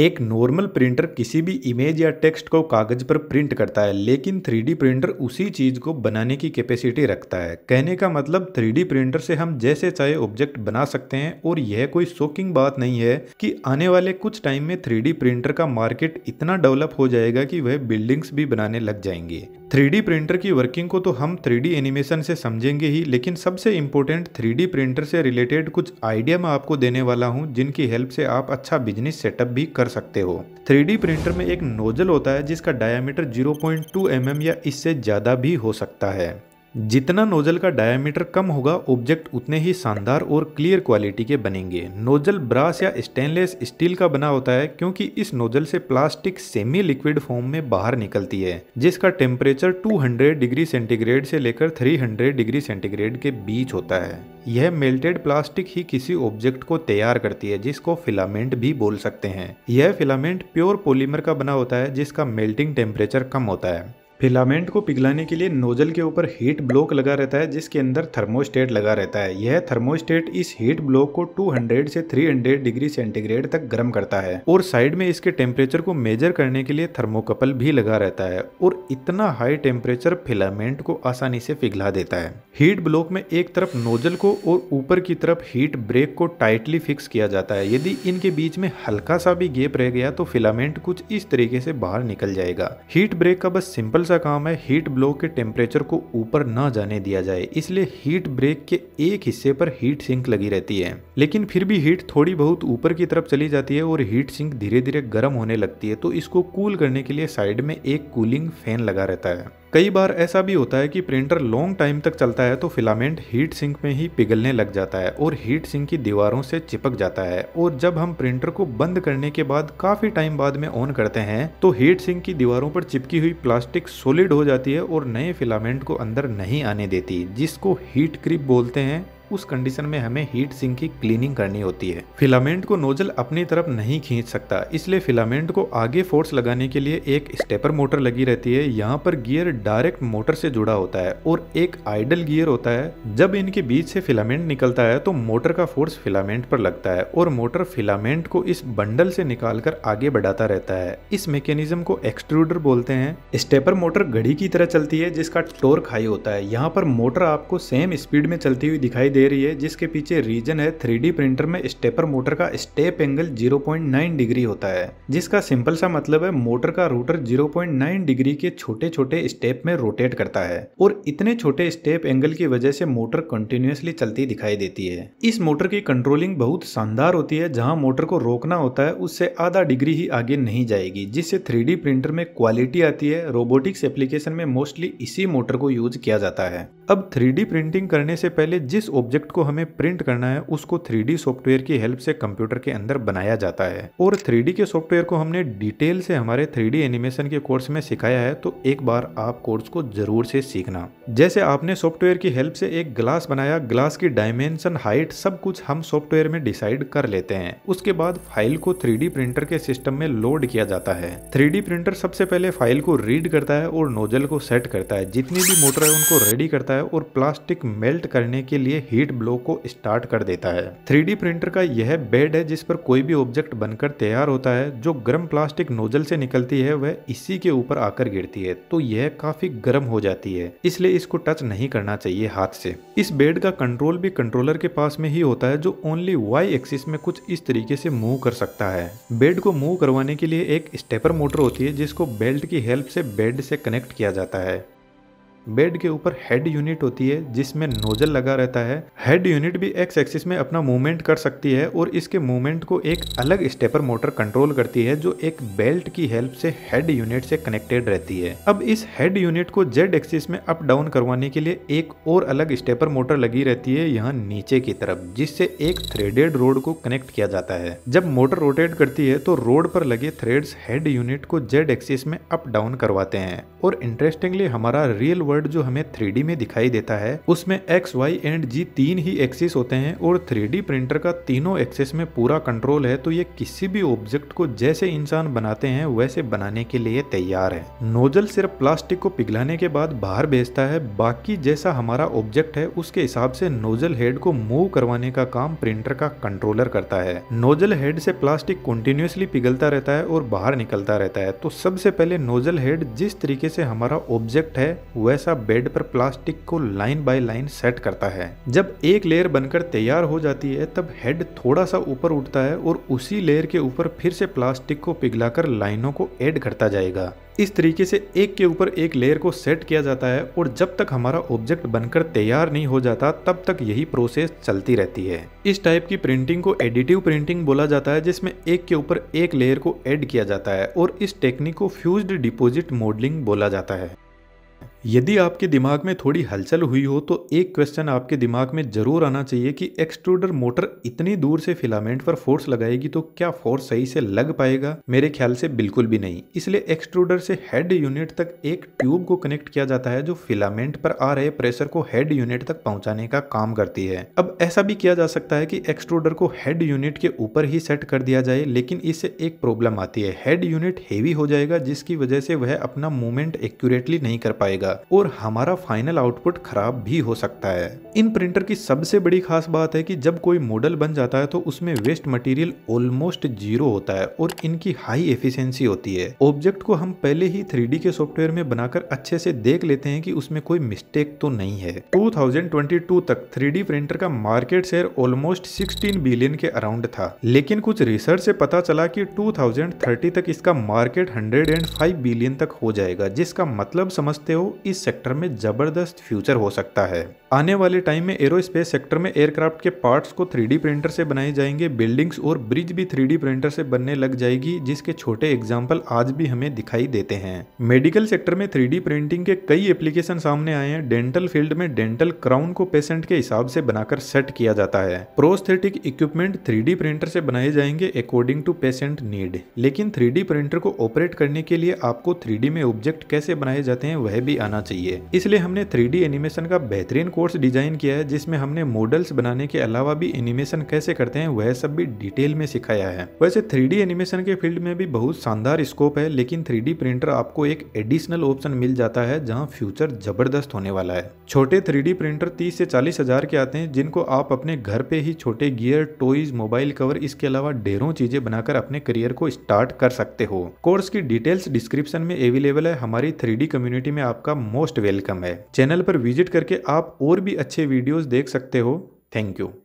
एक normal printer किसी भी इमेज या टेक्स्ट को कागज़ पर प्रिंट करता है लेकिन थ्री प्रिंटर उसी चीज़ को बनाने की कैपेसिटी रखता है कहने का मतलब थ्री प्रिंटर से हम जैसे चाहे ऑब्जेक्ट बना सकते हैं और यह कोई शोकिंग बात नहीं है कि आने वाले कुछ टाइम में थ्री प्रिंटर का मार्केट इतना डेवलप हो जाएगा कि वह बिल्डिंग्स भी बनाने लग जाएंगे थ्री प्रिंटर की वर्किंग को तो हम थ्री एनिमेशन से समझेंगे ही लेकिन सबसे इम्पोर्टेंट थ्री प्रिंटर से रिलेटेड कुछ आइडिया मैं आपको देने वाला हूँ जिनकी हेल्प से आप अच्छा बिजनेस सेटअप भी कर सकते हो थ्री प्रिंटर में एक नोजल होता है जिसका डायामीटर 0.2 पॉइंट mm या इससे ज़्यादा भी हो सकता है जितना नोजल का डायामीटर कम होगा ऑब्जेक्ट उतने ही शानदार और क्लियर क्वालिटी के बनेंगे नोजल ब्रास या स्टेनलेस स्टील का बना होता है क्योंकि इस नोजल से प्लास्टिक सेमी लिक्विड फॉर्म में बाहर निकलती है जिसका टेम्परेचर 200 डिग्री सेंटीग्रेड से लेकर 300 डिग्री सेंटीग्रेड के बीच होता है यह मेल्टेड प्लास्टिक ही किसी ऑब्जेक्ट को तैयार करती है जिसको फिलामेंट भी बोल सकते हैं यह फिलामेंट प्योर पोलीमर का बना होता है जिसका मेल्टिंग टेम्परेचर कम होता है फिलामेंट को पिघलाने के लिए नोजल के ऊपर हीट ब्लॉक लगा रहता है जिसके अंदर थर्मोस्टेट लगा रहता है यह थर्मोस्टेट इस हीट ब्लॉक को 200 से 300 डिग्री सेंटीग्रेड तक गर्म करता है और साइड में इसके टेम्परेचर को मेजर करने के लिए थर्मोकपल भी लगा रहता है और इतना हाई टेम्परेचर फिलामेंट को आसानी से पिघला देता है हीट ब्लॉक में एक तरफ नोजल को और ऊपर की तरफ हीट ब्रेक को टाइटली फिक्स किया जाता है यदि इनके बीच में हल्का सा भी गेप रह गया तो फिलामेंट कुछ इस तरीके से बाहर निकल जाएगा हीट ब्रेक का बस सिंपल सा काम है हीट ब्लो के टेम्परेचर को ऊपर न जाने दिया जाए इसलिए हीट ब्रेक के एक हिस्से पर हीट सिंक लगी रहती है लेकिन फिर भी हीट थोड़ी बहुत ऊपर की तरफ चली जाती है और हीट सिंक धीरे धीरे गर्म होने लगती है तो इसको कूल करने के लिए साइड में एक कूलिंग फैन लगा रहता है कई बार ऐसा भी होता है कि प्रिंटर लॉन्ग टाइम तक चलता है तो फिलामेंट हीट सिंक में ही पिघलने लग जाता है और हीट सिंक की दीवारों से चिपक जाता है और जब हम प्रिंटर को बंद करने के बाद काफी टाइम बाद में ऑन करते हैं तो हीट सिंक की दीवारों पर चिपकी हुई प्लास्टिक सोलिड हो जाती है और नए फिलामेंट को अंदर नहीं आने देती जिसको हीट क्रिप बोलते हैं उस कंडीशन में हमें हीट सिंक की क्लीनिंग करनी होती है फिलामेंट को नोजल अपनी तरफ नहीं खींच सकता इसलिए फिलामेंट को आगे फोर्स लगाने के लिए एक स्टेपर मोटर लगी रहती है यहाँ पर गियर डायरेक्ट मोटर से जुड़ा होता है और एक आइडल गियर होता है जब इनके बीच से फिलामेंट निकलता है तो मोटर का फोर्स फिलामेंट पर लगता है और मोटर फिलामेंट को इस बंडल से कर आगे बढ़ाता रहता है इस मैकेनिज्म को एक्सट्रूडर बोलते हैं स्टेपर मोटर घड़ी की तरह चलती है जिसका टोर्क हाई होता है यहाँ पर मोटर आपको सेम स्पीड में चलती हुई दिखाई दे दे रही है जिसके पीछे रीजन है थ्री प्रिंटर में स्टेपर मोटर का स्टेप एंगल 0.9 डिग्री होता है जिसका सिंपल सा मतलब है मोटर का रोटर 0.9 डिग्री के छोटे छोटे स्टेप में रोटेट करता है और इतने छोटे स्टेप एंगल की वजह से मोटर कंटिन्यूसली चलती दिखाई देती है इस मोटर की कंट्रोलिंग बहुत शानदार होती है जहाँ मोटर को रोकना होता है उससे आधा डिग्री ही आगे नहीं जाएगी जिससे थ्री प्रिंटर में क्वालिटी आती है रोबोटिक्स एप्लीकेशन में मोस्टली इसी मोटर को यूज किया जाता है अब थ्री प्रिंटिंग करने से पहले जिस ऑब्जेक्ट ऑब्जेक्ट को हमें प्रिंट करना है उसको थ्री सॉफ्टवेयर की हेल्प से कंप्यूटर के अंदर बनाया जाता है और थ्री के सॉफ्टवेयर को हमने डिटेल से हमारे थ्री एनिमेशन के कोर्स में सिखाया है तो एक बार आप कोर्स को जरूर से सीखना जैसे आपने सॉफ्टवेयर की हेल्प से एक ग्लास बनाया ग्लास की डायमेंशन हाइट सब कुछ हम सॉफ्टवेयर में डिसाइड कर लेते हैं उसके बाद फाइल को थ्री प्रिंटर के सिस्टम में लोड किया जाता है थ्री प्रिंटर सबसे पहले फाइल को रीड करता है और नोजल को सेट करता है जितनी भी मोटर है उनको रेडी करता है और प्लास्टिक मेल्ट करने के लिए हीट हीट ब्लो को स्टार्ट कर देता है थ्री प्रिंटर का यह बेड है जिस पर कोई भी ऑब्जेक्ट बनकर तैयार होता है जो गर्म प्लास्टिक नोजल से निकलती है वह इसी के ऊपर आकर गिरती है तो यह काफी गर्म हो जाती है इसलिए इसको टच नहीं करना चाहिए हाथ से इस बेड का कंट्रोल भी कंट्रोलर के पास में ही होता है जो ओनली वाई एक्सिस में कुछ इस तरीके से मूव कर सकता है बेड को मूव करवाने के लिए एक स्टेपर मोटर होती है जिसको बेल्ट की हेल्प से बेड से कनेक्ट किया जाता है बेड के ऊपर हेड यूनिट होती है जिसमें नोजल लगा रहता है हेड यूनिट भी एक्स एक्सिस में अपना मूवमेंट कर सकती है और इसके मूवमेंट को एक अलग स्टेपर मोटर कंट्रोल करती है जो एक बेल्ट की हेल्प से हेड यूनिट से कनेक्टेड रहती है अब इस हेड यूनिट को जेड एक्सिस में अप डाउन करवाने के लिए एक और अलग स्टेपर मोटर लगी रहती है यहाँ नीचे की तरफ जिससे एक थ्रेडेड रोड को कनेक्ट किया जाता है जब मोटर रोटेट करती है तो रोड पर लगे थ्रेड हेड यूनिट को जेड एक्सिस में अप डाउन करवाते हैं और इंटरेस्टिंगली हमारा रियल वर्ड जो हमें थ्री में दिखाई देता है उसमें एक्स वाई एंड जी तीन ही एक्सिस होते हैं और थ्री प्रिंटर का तीनों एक्सिस में पूरा कंट्रोल है तो ये किसी भी ऑब्जेक्ट को जैसे इंसान बनाते हैं वैसे बनाने के लिए तैयार है नोजल सिर्फ प्लास्टिक को पिघलाने के बाद बाहर भेजता है बाकी जैसा हमारा ऑब्जेक्ट है उसके हिसाब से नोजल हेड को मूव करवाने का काम प्रिंटर का कंट्रोलर करता है नोजल हेड से प्लास्टिक कंटिन्यूसली पिघलता रहता है और बाहर निकलता रहता है तो सबसे पहले नोजल हेड जिस तरीके से हमारा ऑब्जेक्ट है वैसे जैसा बेड पर प्लास्टिक को लाइन बाय लाइन सेट करता है जब एक लेयर बनकर तैयार हो जाती है तब हेड थोड़ा सा ऊपर उठता है और उसी लेयर के ऊपर फिर से प्लास्टिक को पिघलाकर लाइनों को ऐड करता जाएगा इस तरीके से एक के ऊपर एक लेयर को सेट किया जाता है और जब तक हमारा ऑब्जेक्ट बनकर तैयार नहीं हो जाता तब तक यही प्रोसेस चलती रहती है इस टाइप की प्रिंटिंग को एडिटिव प्रिंटिंग बोला जाता है जिसमें एक के ऊपर एक लेयर को ऐड किया जाता है और इस टेक्निक को फ्यूज्ड डिपोजिट मॉडलिंग बोला जाता है यदि आपके दिमाग में थोड़ी हलचल हुई हो तो एक क्वेश्चन आपके दिमाग में ज़रूर आना चाहिए कि एक्सट्रूडर मोटर इतनी दूर से फिलामेंट पर फोर्स लगाएगी तो क्या फोर्स सही से लग पाएगा मेरे ख्याल से बिल्कुल भी नहीं इसलिए एक्सट्रूडर से हेड यूनिट तक एक ट्यूब को कनेक्ट किया जाता है जो फिलामेंट पर आ रहे प्रेशर को हेड यूनिट तक पहुंचाने का काम करती है अब ऐसा भी किया जा सकता है कि एक्सट्रूडर को हेड यूनिट के ऊपर ही सेट कर दिया जाए लेकिन इससे एक प्रॉब्लम आती है हेड यूनिट हेवी हो जाएगा जिसकी वजह से वह अपना मूवमेंट एक्यूरेटली नहीं कर पाएगा जाएगा और हमारा फाइनल आउटपुट खराब भी हो सकता है इन प्रिंटर की सबसे बड़ी खास बात है कि जब कोई मॉडल बन जाता है तो उसमें वेस्ट मटेरियल ऑलमोस्ट जीरो होता है और इनकी हाई एफिशिएंसी होती है ऑब्जेक्ट को हम पहले ही थ्री के सॉफ्टवेयर में बनाकर अच्छे से देख लेते हैं कि उसमें कोई मिस्टेक तो नहीं है 2022 तक थ्री प्रिंटर का मार्केट शेयर ऑलमोस्ट 16 बिलियन के अराउंड था लेकिन कुछ रिसर्च से पता चला कि 2030 तक इसका मार्केट 105 बिलियन तक हो जाएगा जिसका मतलब समझते हो इस सेक्टर में ज़बरदस्त फ्यूचर हो सकता है आने वाले टाइम में एरोस्पेस सेक्टर में एयरक्राफ्ट के पार्ट्स को थ्री प्रिंटर से बनाए जाएंगे बिल्डिंग्स और ब्रिज भी थ्री प्रिंटर से बनने लग जाएगी जिसके छोटे एग्जाम्पल आज भी हमें दिखाई देते हैं मेडिकल सेक्टर में थ्री प्रिंटिंग के कई एप्लीकेशन सामने आए हैं डेंटल फील्ड में डेंटल क्राउन को पेशेंट के हिसाब से बनाकर सेट किया जाता है प्रोस्थेटिक इक्विपमेंट थ्री प्रिंटर से बनाए जाएंगे अकॉर्डिंग टू पेशेंट नीड लेकिन थ्री प्रिंटर को ऑपरेट करने के लिए आपको थ्री में ऑब्जेक्ट कैसे बनाए जाते हैं वह भी आना आना चाहिए इसलिए हमने थ्री एनिमेशन का बेहतरीन कोर्स डिजाइन किया है जिसमें हमने मॉडल्स बनाने के अलावा भी एनिमेशन कैसे करते हैं वह सब भी डिटेल में सिखाया है वैसे थ्री एनिमेशन के फील्ड में भी बहुत शानदार स्कोप है लेकिन थ्री प्रिंटर आपको एक एडिशनल ऑप्शन मिल जाता है जहाँ फ्यूचर जबरदस्त होने वाला है छोटे थ्री प्रिंटर तीस से चालीस हजार के आते हैं जिनको आप अपने घर पे ही छोटे गियर टॉयज मोबाइल कवर इसके अलावा ढेरों चीजें बनाकर अपने करियर को स्टार्ट कर सकते हो कोर्स की डिटेल्स डिस्क्रिप्शन में अवेलेबल है हमारी थ्री कम्युनिटी में आपका मोस्ट वेलकम है चैनल पर विजिट करके आप और भी अच्छे वीडियोस देख सकते हो थैंक यू